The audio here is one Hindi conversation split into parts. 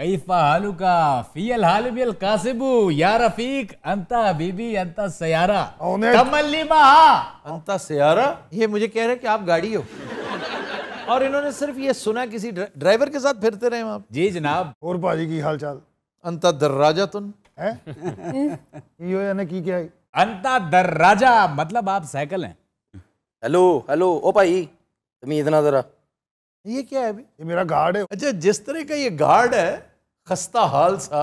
आप गाड़ी हो और इन्होंने सिर्फ ये सुना किसी ड्राइवर के साथ फिरते रहे आप जी जनाब और भाजी की हाल चाल अंत दर्राजा तुम है की क्या अंता दर राजा मतलब आप साइकिल हैं हेलो हेलो ओ भाई तुम्हें इतना जरा ये क्या है अभी ये मेरा गार्ड है अच्छा जिस तरह का ये गार्ड है खस्ता हाल सा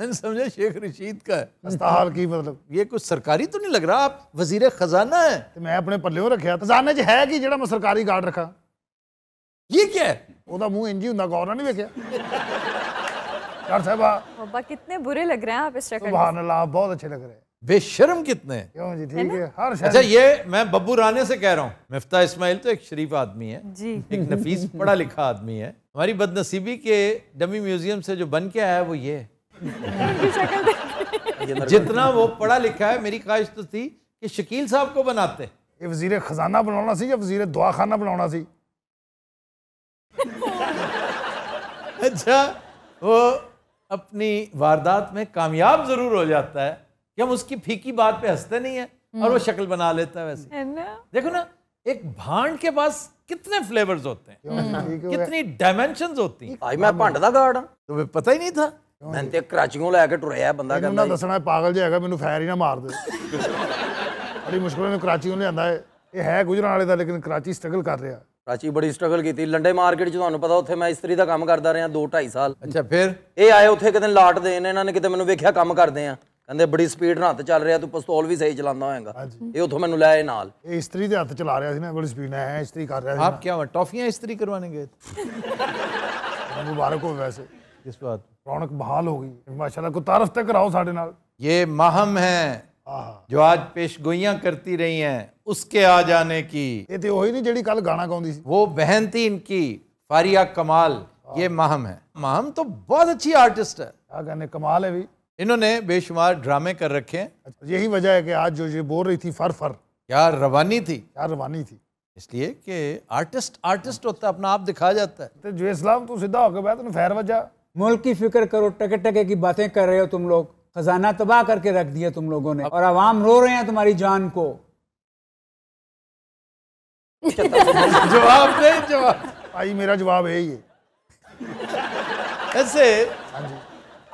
मैंने समझा शेख रशीद का है खस्ता हाल की मतलब ये कुछ सरकारी तो नहीं लग रहा आप वजीर खजाना है तो मैं अपने पल्ले रखा खजाने च है कि जेड़ा मैं सरकारी गार्ड रखा ये क्या है वह ਮੂੰਹ इंजी ਹੀ ਹੁੰਦਾ नहीं वेख्या डॉक्टर साहब कितने बुरे लग रहे हैं आप इस बहुत अच्छे लग रहे हैं बेशरम कितने क्यों जी ठीक है हर अच्छा ये मैं बब्बू राने से कह रहा हूँ मिफ्ता इस्माइल तो एक शरीफ आदमी है जी। एक नफीस पढ़ा लिखा आदमी है हमारी बदनसीबी के डमी म्यूजियम से जो बन के आया वो ये जितना वो पढ़ा लिखा है मेरी ख्वाहिश तो थी कि शकील साहब को बनाते ये वजीर खजाना बनाना सी या वजीर दुआ खाना बनाना सी अच्छा वो अपनी वारदात में कामयाब जरूर हो जाता है कि हम उसकी फीकी बात पे हंसते नहीं है और वो शक्ल बना लेता है वैसे देखो ना एक भांड के पास कितने फ्लेवर्स होते हैं कितनी डायमेंशन होती हैं भाई मैं भांड ਦਾ ਗਾਰਡ तुम्हें पता ही नहीं था ਮੈਂ ਤੇ ਕਰਾਚੀੋਂ ਲੈ ਕੇ ਟੁਰਿਆ ਬੰਦਾ ਕਹਿੰਦਾ ਮੈਨੂੰ ਦੱਸਣਾ ਪਾਗਲ ਜਿਹਾ ਹੈਗਾ ਮੈਨੂੰ ਫਾਇਰ ਹੀ ਨਾ ਮਾਰ ਦੇ ਬੜੀ ਮੁਸ਼ਕਲ ਨਾਲ ਕਰਾਚੀੋਂ ਲਿਆਂਦਾ ਹੈ ਇਹ ਹੈ ਗੁਜਰਾਂ ਵਾਲੇ ਦਾ ਲੇਕਿਨ ਕਰਾਚੀ ਸਟਰਗਲ ਕਰ ਰਿਹਾ ਕਰਾਚੀ ਬੜੀ ਸਟਰਗਲ ਕੀਤੀ ਲੰਡੇ ਮਾਰਕੀਟ 'ਚ ਤੁਹਾਨੂੰ ਪਤਾ ਉੱਥੇ ਮੈਂ ਇਸਤਰੀ ਦਾ ਕੰਮ ਕਰਦਾ ਰਿਹਾ 2 2.5 ਸਾਲ ਅੱਛਾ ਫਿਰ ਇਹ ਆਏ ਉੱਥੇ ਕਿਤੇ ਲਾਟ ਦੇਣ ਇਹਨਾਂ ਨੇ ਕਿਤੇ ਮੈਨੂੰ ਵੇਖਿਆ ਕੰਮ ਕਰਦੇ ਆ ਕਹਿੰਦੇ ਬੜੀ ਸਪੀਡ ਨਾਲ ਹੱਥ ਚੱਲ ਰਿਹਾ ਤੂੰ ਪਿਸਤੌਲ ਵੀ ਸਹੀ ਚਲਾਉਂਦਾ ਹੋਏਗਾ ਇਹ ਉਥੋਂ ਮੈਨੂੰ ਲੈ ਨਾਲ ਇਹ ਇਸਤਰੀ ਦੇ ਹੱਥ ਚਲਾ ਰਿਹਾ ਸੀ ਨਾ ਬੜੀ ਸਪੀਡ ਨਾਲ ਐ ਇਸਤਰੀ ਕਰ ਰਿਹਾ ਸੀ ਆਪ ਕਿਆ ਟੌਫੀਆਂ ਇਸਤਰੀ ਕਰਵਾਣੇ ਗਏ ਮੁਬਾਰਕ हो वैसे इस बात रौनक बहाल हो गई माशाल्लाह को तारफ तक कराओ साढ़े नाल ये माहम है जो आज पेशगोइयां करती रही हैं उसके आ जाने की ये तो वही नहीं जेडी कल गाना गाउंदी सी वो बहन थी इनकी फारिया कमाल ये हाँ। माहम है माहम तो बहुत अच्छी आर्टिस्ट है क्या कहने कमाल है भी इन्होंने बेशुमार ड्रामे कर रखे हैं अच्छा, यही वजह है कि आज जो ये बोल रही थी फर फर क्या रवानी थी क्या रवानी थी इसलिए कि आर्टिस्ट आर्टिस्ट होता है अपना आप दिखा जाता है तो जो इस्लाम तू सीधा होकर बैठ फैर वजह मुल्क की फिक्र करो टके टके की बातें कर रहे हो तुम लोग खजाना तबाह करके रख दिया तुम लोगों ने और आवाम रो रहे हैं तुम्हारी जान को जवाब जवाब भाई मेरा जवाब है ये ऐसे हाँ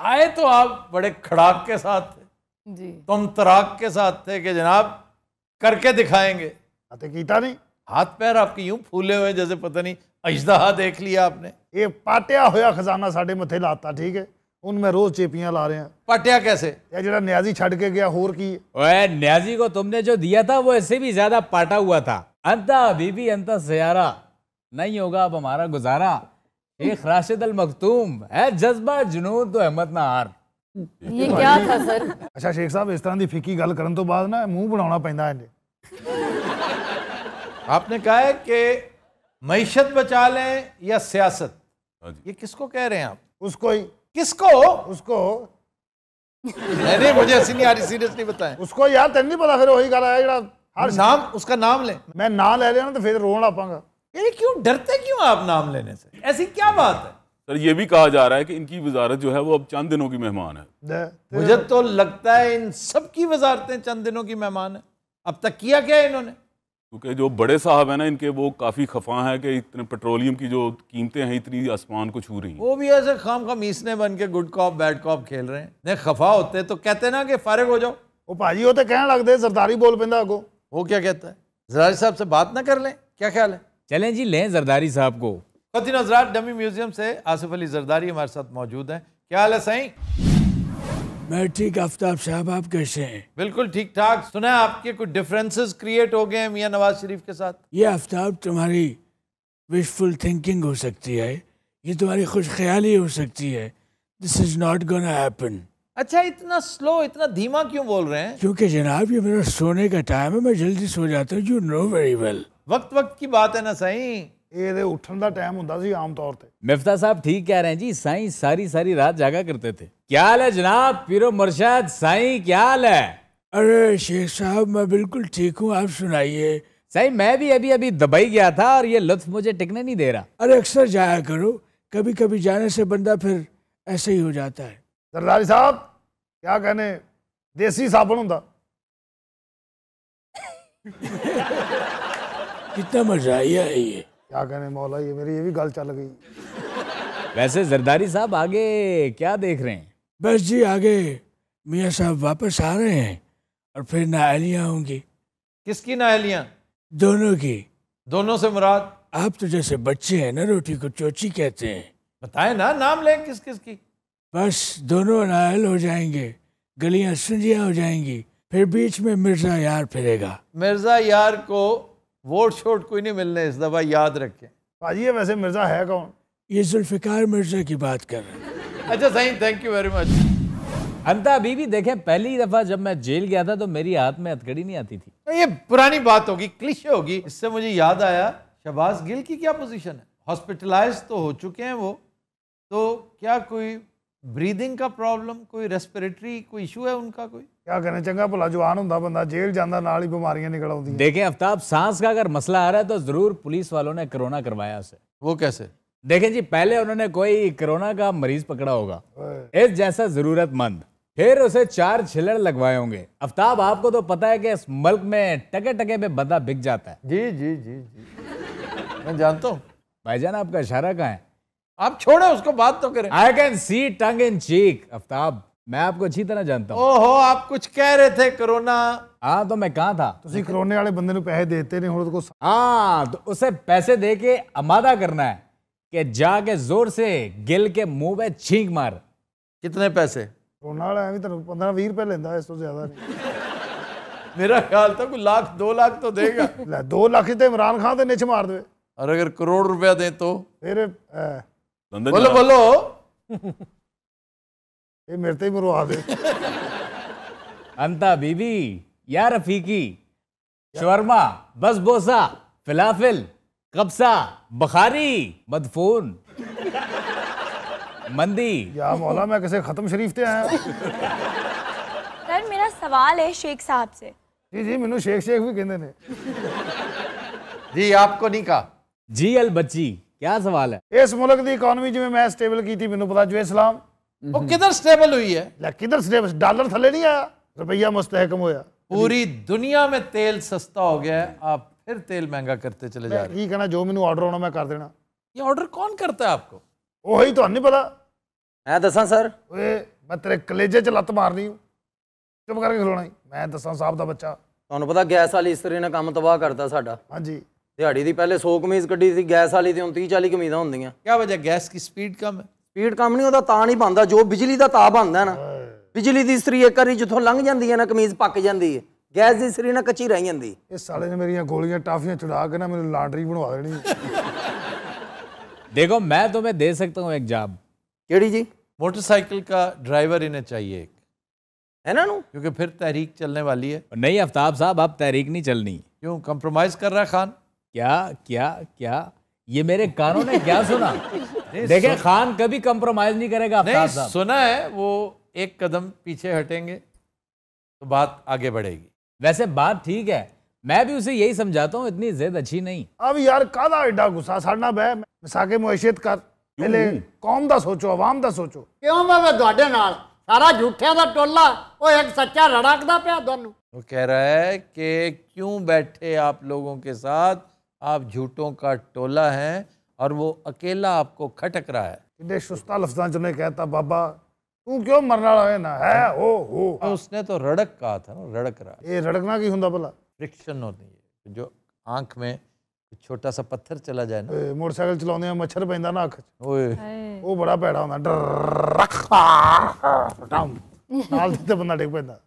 आए तो आप बड़े खड़ाक के साथ थे जी तुम तराक के साथ थे कि जनाब करके दिखाएंगे आते हाँ, तो कीता नहीं हाथ पैर आपके यूं फूले हुए जैसे पता नहीं अजदहा देख लिया आपने ये पाटिया होया खजाना साढ़े मथे लाता ठीक है उनमें रोज चेपियां ला रहे हैं पाटिया कैसे या जरा न्याजी छड़ के गया होर की ओए न्याजी को तुमने जो दिया था वो ऐसे भी ज्यादा पाटा हुआ था अंता बीबी अंता सियारा नहीं होगा अब हमारा गुजारा एक राशिद अल मखतूम है जज्बा जुनून तो अहमद ना हार ਇਹ ਕਿਆ ਥਾ ਸਰ ਅੱਛਾ ਸ਼ੇਖ ਸਾਹਿਬ ਇਸ ਤਰ੍ਹਾਂ ਦੀ ਫਿੱਕੀ आपने कहा है कि मीशत बचा लें या सियासत हाँ ये किसको कह रहे हैं आप उसको ही किसको उसको नहीं मुझे ऐसी नहीं आ रही सीरियसली बताएं उसको यार तेन नहीं पता फिर वही गल है नाम उसका नाम ले मैं ना ले लिया ना तो फिर रोन लापांगा यानी क्यों डरते क्यों आप नाम लेने से ऐसी क्या बात है सर ये भी कहा जा रहा है कि इनकी वजारत जो है वो अब चंद दिनों की मेहमान है मुझे तो लगता है इन सब की वजारतें चंद दिनों की मेहमान है अब तक किया क्या है इन्होंने क्योंकि जो बड़े साहब हैं ना इनके वो काफ़ी खफा हैं कि इतने पेट्रोलियम की जो कीमतें हैं इतनी आसमान को छू रही हैं वो भी ऐसे खाम खाम ईसने बन के गुड कॉप बैड कॉप खेल रहे हैं नहीं खफा होते तो कहते ना कि फारिग हो जाओ वो भाजी होते तो कहने लगते सरदारी बोल पेंदा को वो क्या कहता है जरदारी साहब से बात ना कर लें क्या ख्याल है चलें जी लें जरदारी साहब को कती नजरात डमी म्यूजियम से आसिफ अली जरदारी हमारे साथ मौजूद हैं क्या हाल है सही मैं ठीक आफ्ताब साहब आप कैसे हैं बिल्कुल ठीक ठाक सुना आपके कुछ डिफरेंसेस क्रिएट हो गए हैं मियाँ नवाज शरीफ के साथ ये आफ्ताब तुम्हारी विशफुल थिंकिंग हो सकती है ये तुम्हारी खुश ख्याली हो सकती है this is not gonna happen अच्छा इतना स्लो इतना धीमा क्यों बोल रहे हैं क्योंकि जनाब ये मेरा सोने का टाइम है मैं जल्दी सो जाता हूँ यू नो वेरी वेल वक्त ਵਕਤ ਕੀ ਬਾਤ ਹੈ ਨਾ ਸਹੀ ਇਹਦੇ ਉੱਠਣ ਦਾ ਟਾਈਮ ਹੁੰਦਾ आम तौर पर मिफ्ता साहब ठीक कह रहे हैं जी साई सारी सारी रात जागा करते थे क्या हाल है जनाब पीरो मरशाद साई क्या हाल है अरे शेख साहब मैं बिल्कुल ठीक हूँ आप सुनाइए सही मैं भी अभी अभी दुबई गया था और ये लुत्फ मुझे टिकने नहीं दे रहा अरे अक्सर जाया करो कभी कभी जाने से बंदा फिर ऐसे ही हो जाता है सरदारी साहब क्या कहने देसी साबुन होता कितना मजा आया है ये क्या कहने मौला ये मेरी ये भी गल चल गई वैसे जरदारी साहब आगे क्या देख रहे हैं बस जी आगे मियाँ साहब वापस आ रहे हैं और फिर नाहलियाँ होंगी किसकी नाहलियाँ दोनों की दोनों से मुराद आप तो जैसे बच्चे हैं ना रोटी को चोची कहते हैं बताए ना नाम लें किस किस की बस दोनों नाहल हो जाएंगे गलियाँ सुंजियाँ हो जाएंगी फिर बीच में मिर्जा यार फिरेगा मिर्जा यार को वोट शोट कोई नहीं मिलने इस दफ़ा याद रखें भाजी ये वैसे मिर्ज़ा है कौन ये जुल्फ़िकार मिर्ज़ा की बात कर रहे हैं अच्छा सही थैंक यू वेरी मच अंता अभी भी देखें पहली दफ़ा जब मैं जेल गया था तो मेरी हाथ में हथकड़ी नहीं आती थी तो ये पुरानी बात होगी क्लिश होगी इससे मुझे याद आया शहबाज गिल की क्या पोजीशन है हॉस्पिटलाइज तो हो चुके हैं वो तो क्या कोई ब्रीदिंग का प्रॉब्लम कोई रेस्पिरेटरी कोई इशू है उनका कोई क्या करें चंगा भला जवान होता बंद जेल जाता ना ही बीमारियां निकल आती देखें अफ्ताब सांस का अगर मसला आ रहा है तो जरूर पुलिस वालों ने कोरोना करवाया उसे वो कैसे देखें जी पहले उन्होंने कोई कोरोना का मरीज पकड़ा होगा इस जैसा जरूरतमंद फिर उसे चार छिलड़ लगवाए होंगे अफ्ताब आपको तो पता है कि इस मुल्क में टके टके में बंदा बिक जाता है जी जी जी जी मैं जानता हूँ भाईजान आपका इशारा कहाँ है आप छोड़े उसको बात तो करें आई कैन सी टंग इन चीक अफ्ताब मैं आपको अच्छी तरह जानता हूँ ओहो आप कुछ कह रहे थे कोरोना हाँ तो मैं कहा था ਤੁਸੀਂ तो कोरोने वाले बंदे ने पैसे देते नहीं हो तो हाँ तो उसे पैसे दे के अमादा करना है कि जाके जोर से गिल के मुंह पे छींक मार कितने पैसे कोरोना तो ਐਵੇਂ तो तो लंदन बोलो बोलो ये मेरे तो ही मरवा दे अंता बीबी या रफीकी शवरमा बस बोसा फिलाफिल कब्सा बखारी मदफून मंदी या मौला मैं कैसे खत्म शरीफ थे हैं सर मेरा सवाल है शेख साहब से जी जी मैनू शेख शेख भी कहते ने जी आपको नहीं कहा जी अल बच्ची क्या ਸਵਾਲ ਹੈ ਇਸ ਮੁਲਕ ਦੀ ਇਕਨੋਮੀ ਜਿਵੇਂ ਮੈਂ ਸਟੇਬਲ ਕੀਤੀ ਮੈਨੂੰ ਪਤਾ ਜੋ ਇਸਲਾਮ ਉਹ ਕਿਧਰ ਸਟੇਬਲ ਹੋਈ ਹੈ ਲੈ ਕਿਧਰ ਸਟੇਬਲ ਡਾਲਰ ਥੱਲੇ ਨਹੀਂ ਆਇਆ रुपया मुस्तहकम होया पूरी दुनिया में तेल सस्ता हो गया है आप फिर तेल महंगा करते चले जा रहे कहना जो मैंने ऑर्डर होना मैं कर देना ये ऑर्डर कौन करता है आपको वही तो नहीं पता मैं दसा सर ओए मैं तेरे कलेजे च लत मारनी हूँ चुप करके खिलौना मैं दसा साहब का बच्चा ਤੁਹਾਨੂੰ ਪਤਾ ਗੈਸ ਵਾਲੀ ਇਸਤਰੀ ਨੇ ਕੰਮ ਤਬਾਹ ਕਰਤਾ ਸਾਡਾ ਹਾਂਜੀ ਦਿਹਾੜੀ ਦੀ ਪਹਿਲੇ 100 ਕਮੀਜ਼ ਕੱਢੀ ਸੀ ਗੈਸ ਵਾਲੀ ਤੇ ਹੁਣ 30 40 ਕਮੀਜ਼ਾਂ ਹੁੰਦੀਆਂ ਕੀ ਵਜ੍ਹਾ ਗੈਸ ਦੀ ਸਪੀਡ ਕਮ ਹੈ ਸਪੀਡ ਕਮ ਨਹੀਂ ਉਹਦਾ ਤਾਂ ਨਹੀਂ ਬੰਦਾ ਜੋ ਬਿਜਲੀ ਦਾ ਤਾਪ ਆਂਦਾ ਨਾ ਬਿਜਲੀ ਦੀ ਇਸਤਰੀ ਇੱਕ ਵਾਰੀ ਜਿੱਥੋਂ ਲੰਘ ਜਾਂਦੀ ਹੈ ਨਾ ਕਮੀਜ਼ ਪੱਕ ਜਾਂਦੀ ਹੈ ਗੈਸ ਦੀ ਇਸਤਰੀ ਨਾ ਕੱਚੀ ਰਹਿ ਜਾਂਦੀ ਇਹ ਸਾਲੇ ਨੇ ਮੇਰੀਆਂ ਗੋਲੀਆਂ ਟਾਫੀਆਂ ਚੁੜਾ ਕੇ ਨਾ ਮੈਨੂੰ ਲਾਂਡਰੀ ਬਣਵਾ ਦੇਣੀ देखो मैं तुम्हें दे सकता हूँ एक जॉब केड़ी जी मोटरसाइकिल का ड्राइवर इन्हें चाहिए एक है ना नू क्योंकि फिर तहरीक चलने वाली है नहीं आफ्ताब साहब अब तहरीक नहीं चलनी क्यों कंप्रोमाइज़ कर रहा है खान क्या क्या क्या ये मेरे कानों ने क्या सुना देखें खान कभी कंप्रोमाइज नहीं करेगा नहीं सुना है वो एक कदम पीछे हटेंगे तो बात आगे बढ़ेगी वैसे बात ठीक है मैं भी उसे यही समझाता हूँ इतनी जिद अच्छी नहीं अब यार कादा एडा गुस्सा साड़ना बह मसाके मुशियत कर पहले कौम ਦਾ ਸੋਚੋ ਆਵਾਮ ਦਾ ਸੋਚੋ ਕਿਉਂ मैं ਤੁਹਾਡੇ ਨਾਲ ਸਾਰਾ ਝੂਠਿਆਂ ਦਾ ਟੋਲਾ ਉਹ ਇੱਕ ਸੱਚਾ ਰੜਕਦਾ ਪਿਆ ਤੁਹਾਨੂੰ ਉਹ ਕਹਿ रहा है कि क्यों बैठे आप लोगों के साथ आप झूठों का टोला हैं और वो अकेला आपको खटक रहा है किडे सुस्ता लफ्जा जो मैं कहता बाबा तू क्यों मरना है ना है हो हो तो उसने तो रड़क कहा था ना रड़क रहा ये रड़कना की हुंदा भला फ्रिक्शन होती है जो आंख में छोटा सा पत्थर चला जाए ना मोटरसाइकिल चलाने में मच्छर पैंदा ना अख ओए वो बड़ा भैड़ा होता डर नाल बंदा डिग पैंदा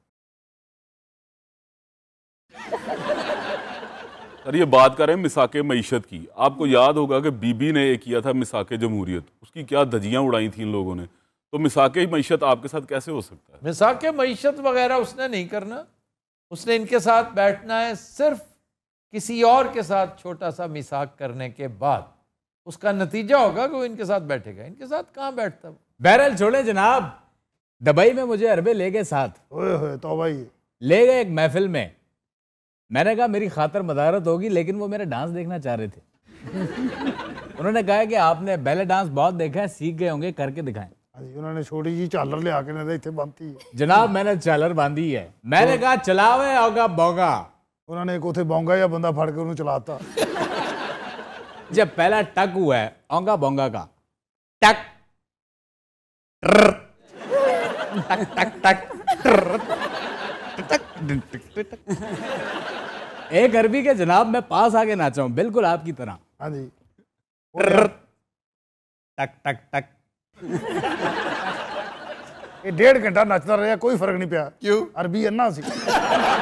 अरे ये बात करें मिसाक मीशत की आपको याद होगा कि बीबी ने ये किया था मिसाक जमहूरियत उसकी क्या धजियाँ उड़ाई थी इन लोगों ने तो मिसाक मीशत आपके साथ कैसे हो सकता है मिसाक मीशत वगैरह उसने नहीं करना उसने इनके साथ बैठना है सिर्फ किसी और के साथ छोटा सा मिसाक करने के बाद उसका नतीजा होगा कि वो इनके साथ बैठेगा इनके साथ कहाँ बैठता वो छोड़े जनाब दुबई में मुझे अरबे ले गए साथ तो भाई ले गए एक महफिल में मैंने कहा मेरी खातर मदारत होगी लेकिन वो मेरा डांस देखना चाह रहे थे उन्होंने कहा कि आपने बैले डांस बहुत देखा है सीख गए होंगे करके दिखाएं उन्होंने छोटी जी चालर ले आके ना इतने बांधती है जनाब मैंने चालर बांधी है मैंने कहा चलावे होगा बोगा उन्होंने एक उथे बोंगा या बंदा फड़ के उन्हें चलाता जब पहला टक हुआ है ओंगा बोंगा का टक टक टक एक अरबी के जनाब मैं पास आके नाचा हूँ बिल्कुल आपकी तरह हाँ जी टक टक टक ये डेढ़ घंटा नाचता रहा कोई फर्क नहीं पाया क्यों अरबी इन्ना सी